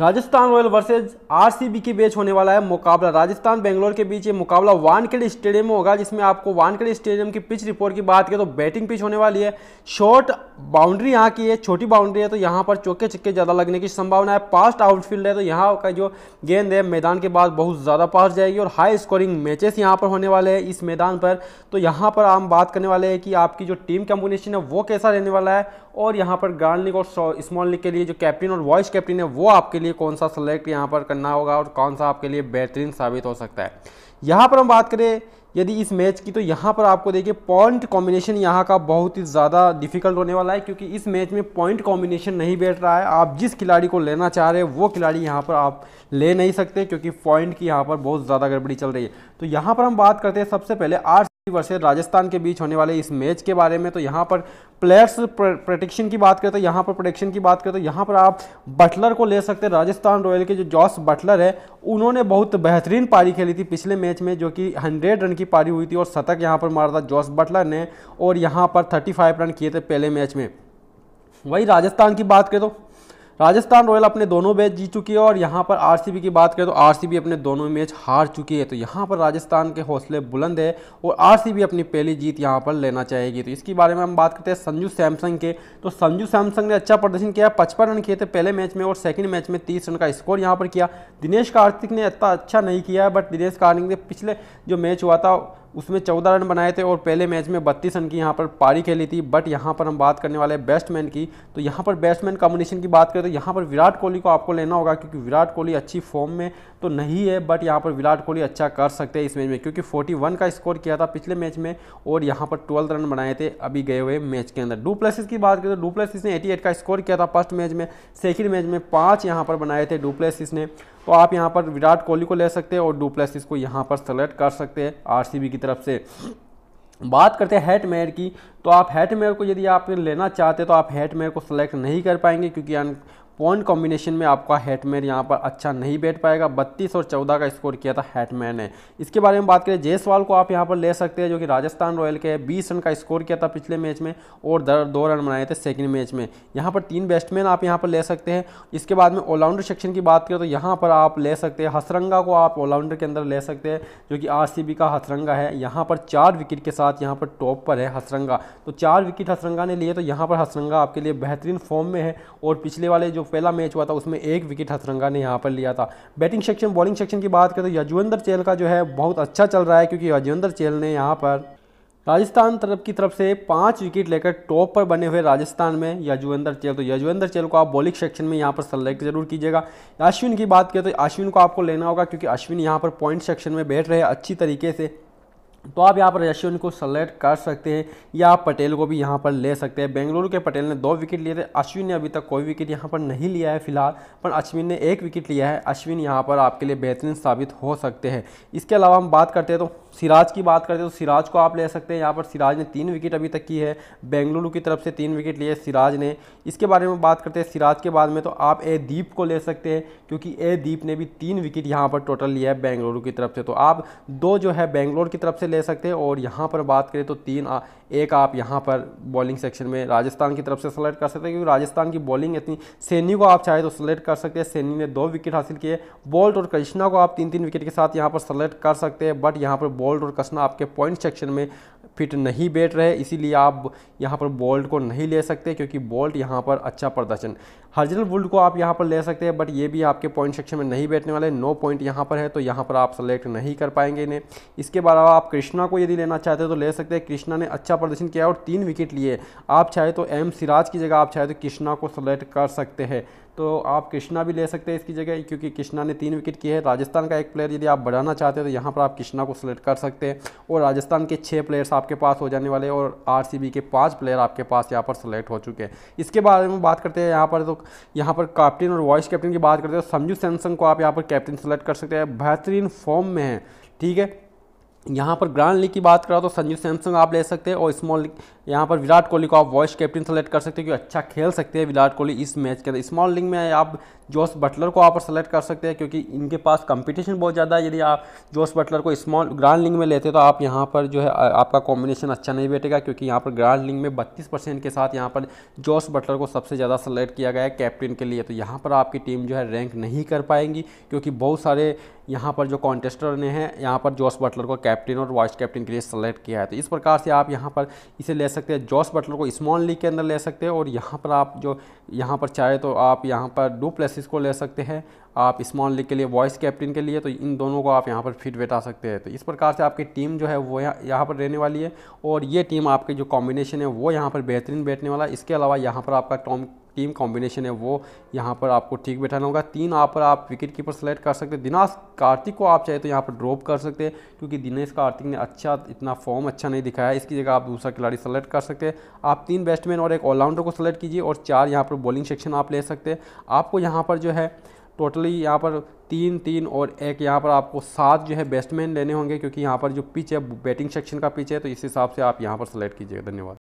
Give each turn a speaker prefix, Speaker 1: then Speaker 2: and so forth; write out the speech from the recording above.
Speaker 1: Rajasthan royal versus RCB के बीच होने वाला है मुकाबला राजस्थान बेंगलोर के बीच ये मुकाबला वानखेड़े स्टेडियम में होगा जिसमें आपको वानखेड़े स्टेडियम की पिच रिपोर्ट की बात करें तो बैटिंग पिच होने वाली है शॉर्ट बाउंड्री यहाँ की है छोटी बाउंड्री है तो यहाँ पर चौके छक्के ज़्यादा लगने की संभावना है पास्ट आउटफील्ड है तो यहाँ का जो गेंद है मैदान के बाद बहुत ज़्यादा पास जाएगी और हाई स्कोरिंग मैचेस यहाँ पर होने वाले हैं इस मैदान पर तो यहाँ पर हम बात करने वाले हैं कि आपकी जो टीम कॉम्बिनेशन है वो कैसा रहने वाला है और यहाँ पर ग्रांड लीग और स्मॉल लीग के लिए जो कैप्टन और वाइस कैप्टन है वो आपके लिए कौन सा सेलेक्ट यहाँ पर करना होगा और कौन सा आपके लिए बेहतरीन साबित हो सकता है यहाँ पर हम बात करें यदि इस मैच की तो यहाँ पर आपको देखिए पॉइंट कॉम्बिनेशन यहाँ का बहुत ही ज़्यादा डिफिकल्ट होने वाला है क्योंकि इस मैच में पॉइंट कॉम्बिनेशन नहीं बैठ रहा है आप जिस खिलाड़ी को लेना चाह रहे हैं वो खिलाड़ी यहाँ पर आप ले नहीं सकते क्योंकि पॉइंट की यहाँ पर बहुत ज़्यादा गड़बड़ी चल रही है तो यहाँ पर हम बात करते हैं सबसे पहले आर वर्सेज राजस्थान के बीच होने वाले इस मैच के बारे में तो यहाँ पर प्लेयर्स प्रोटेक्शन की बात करें तो यहाँ पर प्रोटेक्शन की बात करें तो यहाँ पर आप बटलर को ले सकते हैं राजस्थान रॉयल के जो जॉस बटलर है उन्होंने बहुत बेहतरीन पारी खेली थी पिछले मैच में जो कि 100 रन की पारी हुई थी और शतक यहाँ पर मारा था जॉस बटलर ने और यहाँ पर 35 रन किए थे पहले मैच में वही राजस्थान की बात करें तो राजस्थान रॉयल अपने दोनों मैच जीत चुकी है और यहाँ पर आरसीबी की बात करें तो आरसीबी अपने दोनों मैच हार चुकी है तो यहाँ पर राजस्थान के हौसले बुलंद है और आरसीबी अपनी पहली जीत यहाँ पर लेना चाहेगी तो इसके बारे में हम बात करते हैं संजू सैमसंग के तो संजू सैमसंग ने अच्छा प्रदर्शन किया पचपन रन किए थे पहले मैच में और सेकेंड मैच में तीस रन का स्कोर यहाँ पर किया दिनेश कार्तिक ने इतना अच्छा नहीं किया बट दिनेश कार्तिक ने पिछले जो मैच हुआ था उसमें चौदह रन बनाए थे और पहले मैच में बत्तीस रन की यहाँ पर पारी खेली थी बट यहाँ पर हम बात करने वाले बैट्समैन की तो यहाँ पर बैट्समैन कॉम्बिनेशन की बात करें तो यहाँ पर विराट कोहली को आपको लेना होगा क्योंकि विराट कोहली अच्छी फॉर्म में तो नहीं है बट यहाँ पर विराट कोहली अच्छा कर सकते हैं इस मैच में क्योंकि फोर्टी का स्कोर किया था पिछले मैच में और यहाँ पर ट्वेल्थ रन बनाए थे अभी गए हुए मैच के अंदर डू की बात करें तो डू ने एटी का स्कोर किया था फर्स्ट मैच में सेकेंड मैच में पाँच यहाँ पर बनाए थे डू ने तो आप यहाँ पर विराट कोहली को ले सकते हैं और डुप्लेसिस को यहाँ पर सेलेक्ट कर सकते हैं आरसीबी की तरफ से बात करते हैं हेटमेयर की तो आप हेटमेयर को यदि आप लेना चाहते हैं तो आप हेटमेयर को सिलेक्ट नहीं कर पाएंगे क्योंकि पॉइंट कॉम्बिनेशन में आपका हेटमैन यहाँ पर अच्छा नहीं बैठ पाएगा बत्तीस और चौदह का स्कोर किया था हेटमैन ने इसके बारे में बात करें जयसवाल को आप यहाँ पर ले सकते हैं जो कि राजस्थान रॉयल के बीस रन का स्कोर किया था पिछले मैच में और दो रन बनाए थे सेकेंड मैच में यहाँ पर तीन बैट्समैन आप यहाँ पर ले सकते हैं इसके बाद में ऑलराउंडर सेक्शन की बात करें तो यहाँ पर आप ले सकते हैं हसरंगा को आप ऑलराउंडर के अंदर ले सकते हैं जो कि आर का हसरंगा है यहाँ पर चार विकेट के साथ यहाँ पर टॉप पर है हसरंगा तो चार विकेट हसरंगा ने लिए तो यहाँ पर हसरंगा आपके लिए बेहतरीन फॉर्म में है और पिछले वाले जो पहला मैच हुआ था उसमें एक विकेट हथरंगा ने यहाँ पर लिया था बैटिंग सेक्शन बॉलिंग सेक्शन की बात करें तो यजवेंद्र चेल का जो है बहुत अच्छा चल रहा है क्योंकि यजवेंद्र चेल ने यहाँ पर राजस्थान तरफ की तरफ से पांच विकेट लेकर टॉप पर बने हुए राजस्थान में यजुवेंद्र चेल तो यजवेंद्र चेल को आप बॉलिंग सेक्शन में यहाँ पर सेलेक्ट जरूर कीजिएगा अश्विन की बात करें तो अश्विन को आपको लेना होगा क्योंकि अश्विन यहाँ पर पॉइंट सेक्शन में बैठ रहे अच्छी तरीके से तो आप यहाँ पर यशवन को सेलेक्ट कर सकते हैं या आप पटेल को भी यहाँ पर ले सकते हैं बेंगलुरु के पटेल ने दो विकेट लिए थे अश्विन ने अभी तक कोई विकेट यहाँ पर नहीं लिया है फिलहाल पर अश्विन ने एक विकेट लिया है अश्विन यहाँ पर आपके लिए बेहतरीन साबित हो सकते हैं इसके अलावा हम बात करते हैं तो सिराज की बात करते हैं तो सिराज को आप ले सकते हैं यहाँ पर सिराज ने तीन विकेट अभी तक की है बेंगलुरु की तरफ से तीन विकेट लिए सिराज ने इसके बारे में बात करते हैं सिराज के बाद में तो आप ए दीप को ले सकते हैं क्योंकि ए दीप ने भी तीन विकेट यहाँ पर टोटल लिया है बेंगलुरु की तरफ से तो आप दो जो है बेंगलोर की तरफ से ले सकते हैं और यहाँ पर बात करें तो तीन एक आप यहाँ पर बॉलिंग सेक्शन में राजस्थान की तरफ से सेलेक्ट कर सकते हैं क्योंकि राजस्थान की बॉलिंग इतनी सैनी को आप चाहे तो सेलेक्ट कर सकते हैं सैनी ने दो विकेट हासिल किए बोल्ट और कृष्णा को आप तीन तीन विकेट के साथ यहाँ पर सेलेक्ट कर सकते हैं बट यहाँ पर बोल्ट और कृष्णा आपके पॉइंट सेक्शन में फिट नहीं बैठ रहे इसीलिए आप यहाँ पर बोल्ट को नहीं ले सकते क्योंकि बोल्ट यहाँ पर अच्छा प्रदर्शन हर्जनल बुल्ड को आप यहाँ पर ले सकते हैं बट ये भी आपके पॉइंट सेक्शन में नहीं बैठने वाले नो पॉइंट यहाँ पर है तो यहाँ पर आप सेलेक्ट नहीं कर पाएंगे इन्हें इसके अलावा आप कृष्णा को यदि लेना चाहते हो तो ले सकते हैं कृष्णा ने अच्छा प्रदर्शन किया और तीन विकेट लिए आप चाहे तो एम सिराज की जगह आप चाहे तो कृष्णा को सेलेक्ट कर सकते हैं तो आप कृष्णा भी ले सकते हैं इसकी जगह क्योंकि कृष्णा ने तीन विकेट किए हैं राजस्थान का एक प्लेयर यदि आप बढ़ाना चाहते हैं तो यहाँ पर आप कृष्णा को सिलेक्ट कर सकते हैं और राजस्थान के छः प्लेयर्स आपके पास हो जाने वाले और आर के पाँच प्लेयर आपके पास यहाँ पर सिलेक्ट हो चुके हैं इसके बारे में बात करते हैं यहाँ पर तो यहाँ पर कैप्टन और वाइस कैप्टन की बात करते हैं तो संजू सैमसंग को आप यहाँ पर कैप्टन सेलेक्ट कर सकते हैं बेहतरीन फॉर्म में है ठीक है यहाँ पर ग्रांड लीग की बात करा तो संजू सैमसंग आप ले सकते हैं और स्मॉल लीग यहाँ पर विराट कोहली को आप वॉइस कैप्टन सेलेक्ट कर सकते हैं क्योंकि अच्छा खेल सकते हैं विराट कोहली इस मैच के अंदर स्मॉल लीग में आप जोस बटलर को आप सेलेक्ट कर सकते हैं क्योंकि इनके पास कंपटीशन बहुत ज़्यादा है यदि आप जोस बटलर को स्मॉल ग्रांड लिंग में लेते तो आप यहाँ पर जो है आपका कॉम्बिनेशन अच्छा नहीं बैठेगा क्योंकि यहाँ पर ग्रांड लिंग में बत्तीस के साथ यहाँ पर जोस बटलर को सबसे ज़्यादा सेलेक्ट किया गया है कैप्टन के लिए तो यहाँ पर आपकी टीम जो है रैंक नहीं कर पाएंगी क्योंकि बहुत सारे यहाँ पर जो कॉन्टेस्टर ने हैं यहाँ पर जॉस बटलर को कैप्टन और वाइस कैप्टन के लिए सेलेक्ट किया है तो इस प्रकार से आप यहाँ पर इसे ले सकते हैं जॉस बटलर को स्मॉल लीग के अंदर ले सकते हैं और यहाँ पर आप जो यहाँ पर चाहे तो आप यहाँ पर डुप्लेस वॉइस को ले सकते हैं आप स्मॉल लीग के लिए वॉइस कैप्टन के लिए तो इन दोनों को आप यहाँ पर फिट बैठा सकते हैं तो इस प्रकार से आपकी टीम जो है वो यहाँ पर रहने वाली है और ये टीम आपके जो कॉम्बिनेशन है वो यहाँ पर बेहतरीन बैठने वाला है इसके अलावा यहाँ पर आपका टॉम टीम कॉम्बिनेशन है वो यहाँ पर आपको ठीक बैठाना होगा तीन यहाँ पर आप विकेट कीपर सेलेक्ट कर सकते हैं दिनेश कार्तिक को आप चाहे तो यहाँ पर ड्रॉप कर सकते हैं क्योंकि दिनेश कार्तिक ने अच्छा इतना फॉर्म अच्छा नहीं दिखाया इसकी जगह आप दूसरा खिलाड़ी सेलेक्ट कर सकते हैं आप तीन बैट्समैन और एक ऑलराउंडर को सेलेक्ट कीजिए और चार यहाँ पर बॉलिंग सेक्शन आप ले सकते हैं आपको यहाँ पर जो है टोटली यहाँ पर तीन तीन और एक यहाँ पर आपको सात जो है बैट्समैन लेने होंगे क्योंकि यहाँ पर जो पिच है बैटिंग सेक्शन का पिच है तो इस हिसाब से आप यहाँ पर सेलेक्ट कीजिएगा धन्यवाद